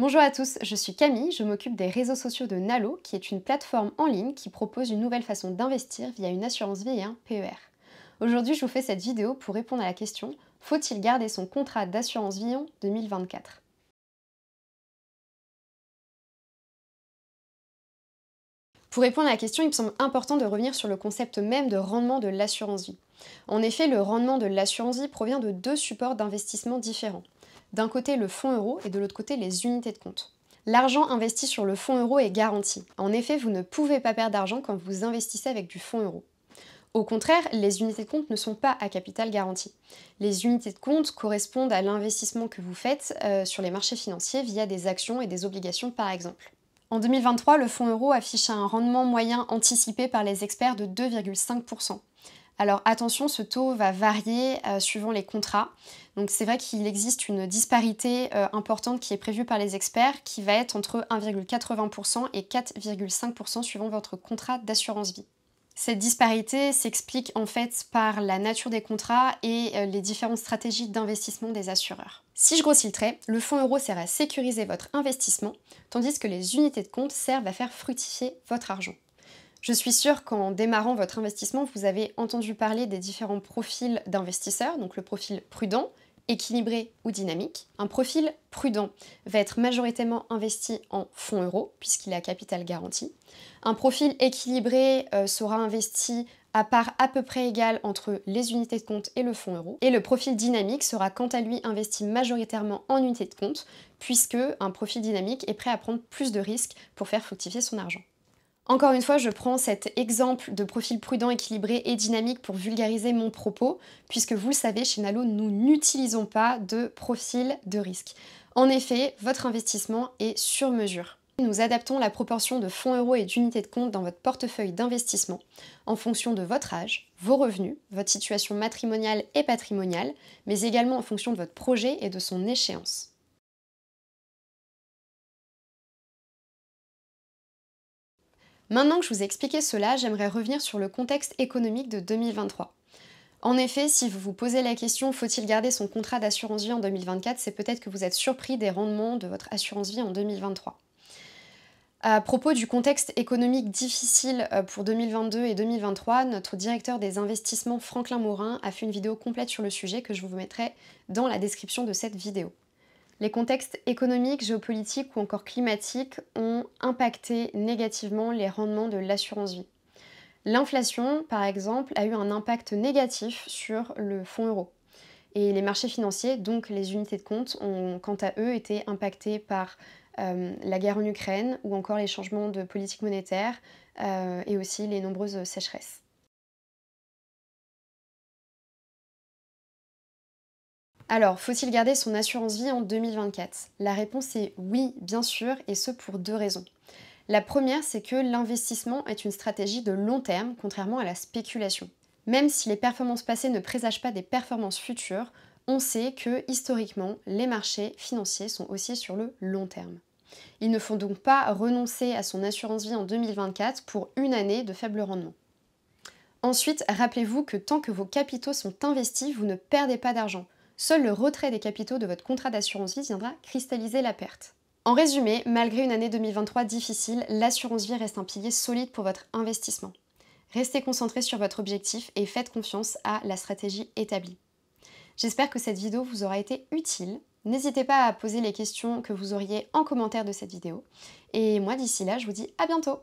Bonjour à tous, je suis Camille, je m'occupe des réseaux sociaux de Nalo, qui est une plateforme en ligne qui propose une nouvelle façon d'investir via une assurance vie et un PER. Aujourd'hui, je vous fais cette vidéo pour répondre à la question Faut-il garder son contrat d'assurance vie en 2024 Pour répondre à la question, il me semble important de revenir sur le concept même de rendement de l'assurance vie. En effet, le rendement de l'assurance vie provient de deux supports d'investissement différents. D'un côté le fonds euro et de l'autre côté les unités de compte. L'argent investi sur le fonds euro est garanti. En effet, vous ne pouvez pas perdre d'argent quand vous investissez avec du fonds euro. Au contraire, les unités de compte ne sont pas à capital garanti. Les unités de compte correspondent à l'investissement que vous faites euh, sur les marchés financiers via des actions et des obligations par exemple. En 2023, le fonds euro affiche un rendement moyen anticipé par les experts de 2,5%. Alors attention, ce taux va varier euh, suivant les contrats. Donc c'est vrai qu'il existe une disparité euh, importante qui est prévue par les experts qui va être entre 1,80% et 4,5% suivant votre contrat d'assurance vie. Cette disparité s'explique en fait par la nature des contrats et euh, les différentes stratégies d'investissement des assureurs. Si je grossis le trait, le fonds euro sert à sécuriser votre investissement, tandis que les unités de compte servent à faire fructifier votre argent. Je suis sûre qu'en démarrant votre investissement, vous avez entendu parler des différents profils d'investisseurs, donc le profil prudent, équilibré ou dynamique. Un profil prudent va être majoritairement investi en fonds euros puisqu'il a capital garanti. Un profil équilibré euh, sera investi à part à peu près égale entre les unités de compte et le fonds euro. Et le profil dynamique sera quant à lui investi majoritairement en unités de compte, puisque un profil dynamique est prêt à prendre plus de risques pour faire fructifier son argent. Encore une fois, je prends cet exemple de profil prudent, équilibré et dynamique pour vulgariser mon propos, puisque vous le savez, chez Nalo, nous n'utilisons pas de profil de risque. En effet, votre investissement est sur mesure. Nous adaptons la proportion de fonds euros et d'unités de compte dans votre portefeuille d'investissement en fonction de votre âge, vos revenus, votre situation matrimoniale et patrimoniale, mais également en fonction de votre projet et de son échéance. Maintenant que je vous ai expliqué cela, j'aimerais revenir sur le contexte économique de 2023. En effet, si vous vous posez la question faut-il garder son contrat d'assurance vie en 2024, c'est peut-être que vous êtes surpris des rendements de votre assurance vie en 2023. À propos du contexte économique difficile euh, pour 2022 et 2023, notre directeur des investissements Franklin Morin a fait une vidéo complète sur le sujet que je vous mettrai dans la description de cette vidéo. Les contextes économiques, géopolitiques ou encore climatiques ont impacté négativement les rendements de l'assurance vie. L'inflation, par exemple, a eu un impact négatif sur le fonds euro. Et les marchés financiers, donc les unités de compte, ont quant à eux été impactés par euh, la guerre en Ukraine ou encore les changements de politique monétaire euh, et aussi les nombreuses sécheresses. Alors, faut-il garder son assurance vie en 2024 La réponse est oui, bien sûr, et ce pour deux raisons. La première, c'est que l'investissement est une stratégie de long terme, contrairement à la spéculation. Même si les performances passées ne présagent pas des performances futures, on sait que, historiquement, les marchés financiers sont aussi sur le long terme. Ils ne font donc pas renoncer à son assurance vie en 2024 pour une année de faible rendement. Ensuite, rappelez-vous que tant que vos capitaux sont investis, vous ne perdez pas d'argent. Seul le retrait des capitaux de votre contrat d'assurance vie viendra cristalliser la perte. En résumé, malgré une année 2023 difficile, l'assurance vie reste un pilier solide pour votre investissement. Restez concentré sur votre objectif et faites confiance à la stratégie établie. J'espère que cette vidéo vous aura été utile. N'hésitez pas à poser les questions que vous auriez en commentaire de cette vidéo. Et moi d'ici là, je vous dis à bientôt